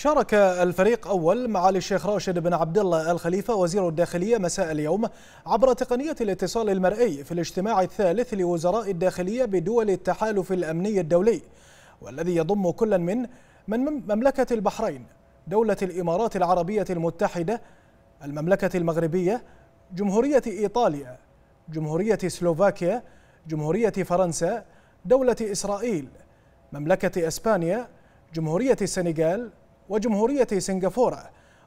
شارك الفريق أول معالي الشيخ راشد بن عبد الله الخليفة وزير الداخلية مساء اليوم عبر تقنية الاتصال المرئي في الاجتماع الثالث لوزراء الداخلية بدول التحالف الأمني الدولي والذي يضم كلا من من مملكة البحرين دولة الإمارات العربية المتحدة المملكة المغربية جمهورية إيطاليا جمهورية سلوفاكيا جمهورية فرنسا دولة إسرائيل مملكة إسبانيا جمهورية السنغال وجمهورية سنغافورة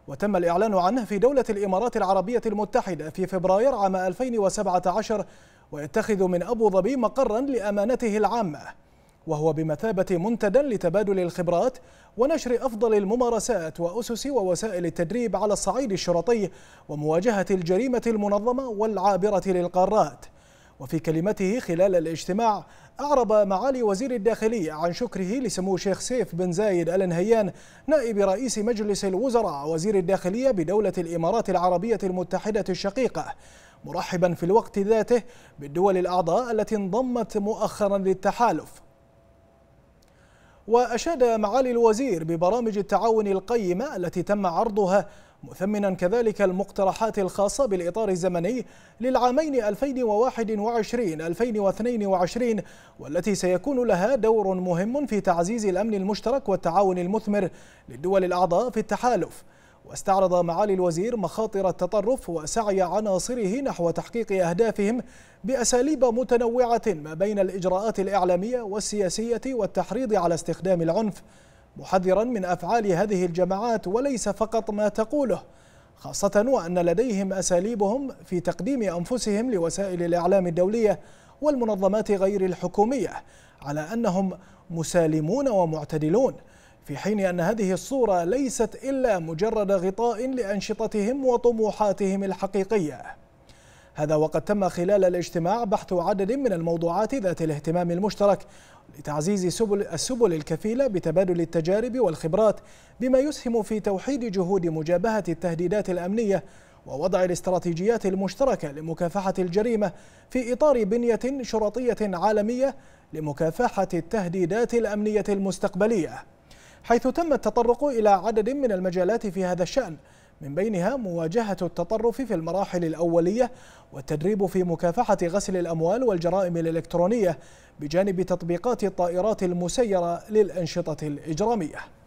وتم الإعلان عنه في دولة الإمارات العربية المتحدة في فبراير عام 2017 ويتخذ من أبو ظبي مقرا لأمانته العامة وهو بمثابة منتدى لتبادل الخبرات ونشر أفضل الممارسات وأسس ووسائل التدريب على الصعيد الشرطي ومواجهة الجريمة المنظمة والعابرة للقارات وفي كلمته خلال الاجتماع أعرب معالي وزير الداخلية عن شكره لسمو الشيخ سيف بن زايد آل نهيان نائب رئيس مجلس الوزراء وزير الداخلية بدولة الإمارات العربية المتحدة الشقيقة مرحبا في الوقت ذاته بالدول الأعضاء التي انضمت مؤخرا للتحالف وأشاد معالي الوزير ببرامج التعاون القيمة التي تم عرضها مثمنا كذلك المقترحات الخاصة بالإطار الزمني للعامين 2021-2022 والتي سيكون لها دور مهم في تعزيز الأمن المشترك والتعاون المثمر للدول الأعضاء في التحالف واستعرض معالي الوزير مخاطر التطرف وسعي عناصره نحو تحقيق أهدافهم بأساليب متنوعة ما بين الإجراءات الإعلامية والسياسية والتحريض على استخدام العنف محذرا من أفعال هذه الجماعات وليس فقط ما تقوله خاصة وأن لديهم أساليبهم في تقديم أنفسهم لوسائل الإعلام الدولية والمنظمات غير الحكومية على أنهم مسالمون ومعتدلون في حين أن هذه الصورة ليست إلا مجرد غطاء لأنشطتهم وطموحاتهم الحقيقية هذا وقد تم خلال الاجتماع بحث عدد من الموضوعات ذات الاهتمام المشترك لتعزيز سبل السبل الكفيلة بتبادل التجارب والخبرات بما يسهم في توحيد جهود مجابهة التهديدات الأمنية ووضع الاستراتيجيات المشتركة لمكافحة الجريمة في إطار بنية شرطية عالمية لمكافحة التهديدات الأمنية المستقبلية حيث تم التطرق إلى عدد من المجالات في هذا الشأن من بينها مواجهة التطرف في المراحل الأولية والتدريب في مكافحة غسل الأموال والجرائم الإلكترونية بجانب تطبيقات الطائرات المسيرة للأنشطة الإجرامية